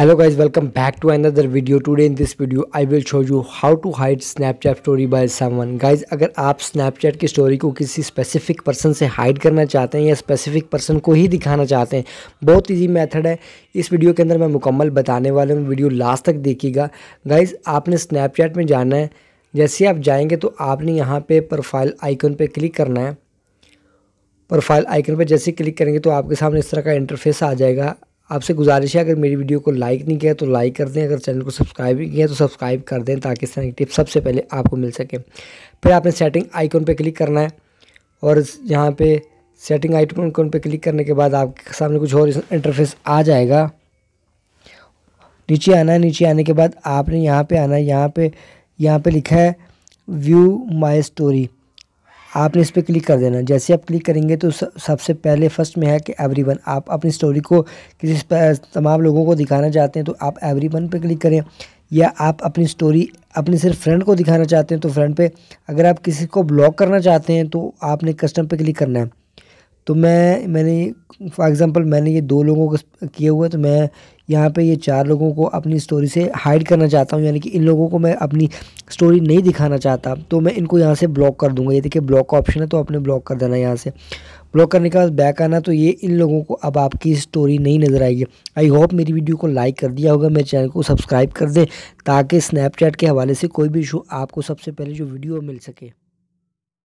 hello guys welcome back to another video today in this video I will show you how to hide Snapchat story by someone guys अगर आप Snapchat की story को किसी specific person से hide करना चाहते हैं या स्पेसिफिक पर्सन को ही दिखाना चाहते हैं बहुत इजी मेथड है इस वीडियो के अंदर मैं मुकम्मल बताने वाले हूँ वीडियो लास्ट तक देखिएगा गाइज़ आपने स्नैपचैट में जाना है जैसे आप जाएँगे तो आपने यहाँ पर प्रोफाइल आइकन पर क्लिक करना है प्रोफाइल आइकन पर जैसे क्लिक करेंगे तो आपके सामने इस तरह का इंटरफेस आ जाएगा आपसे गुजारिश है अगर मेरी वीडियो को लाइक नहीं किया तो लाइक कर दें अगर चैनल को सब्सक्राइब भी किया तो सब्सक्राइब कर दें ताकि इस तरह की टिप्स सबसे पहले आपको मिल सके फिर आपने सेटिंग आइकॉन पर क्लिक करना है और यहाँ पर सेटिंग आइकॉन पर क्लिक करने के बाद आपके सामने कुछ और इंटरफेस आ जाएगा नीचे आना है नीचे आने के बाद आपने यहाँ पर आना है यहाँ पर यहाँ पर लिखा है व्यू माई स्टोरी आपने इस पर क्लिक कर देना जैसे आप क्लिक करेंगे तो सबसे पहले फर्स्ट में है कि एवरीवन आप अपनी स्टोरी को किसी तमाम लोगों को दिखाना चाहते हैं तो आप एवरीवन पे क्लिक करें या आप अपनी स्टोरी अपने सिर्फ फ्रेंड को दिखाना चाहते हैं तो फ्रेंड पे अगर आप किसी को ब्लॉक करना चाहते हैं तो आपने कस्टम पर क्लिक करना है तो मैं मैंने फॉर एग्ज़ाम्पल मैंने ये दो लोगों को किए हुआ तो मैं यहाँ पे ये चार लोगों को अपनी स्टोरी से हाइड करना चाहता हूँ यानी कि इन लोगों को मैं अपनी स्टोरी नहीं दिखाना चाहता तो मैं इनको यहाँ से ब्लॉक कर दूंगा ये देखिए ब्लॉक का ऑप्शन है तो आपने ब्लॉक कर देना यहाँ से ब्लॉक करने के बाद बैक आना तो ये इन लोगों को अब आपकी स्टोरी नहीं नज़र आएगी आई होप मेरी वीडियो को लाइक कर दिया होगा मेरे चैनल को सब्सक्राइब कर दें ताकि स्नैपचैट के हवाले से कोई भी इशू आपको सबसे पहले जो वीडियो मिल सके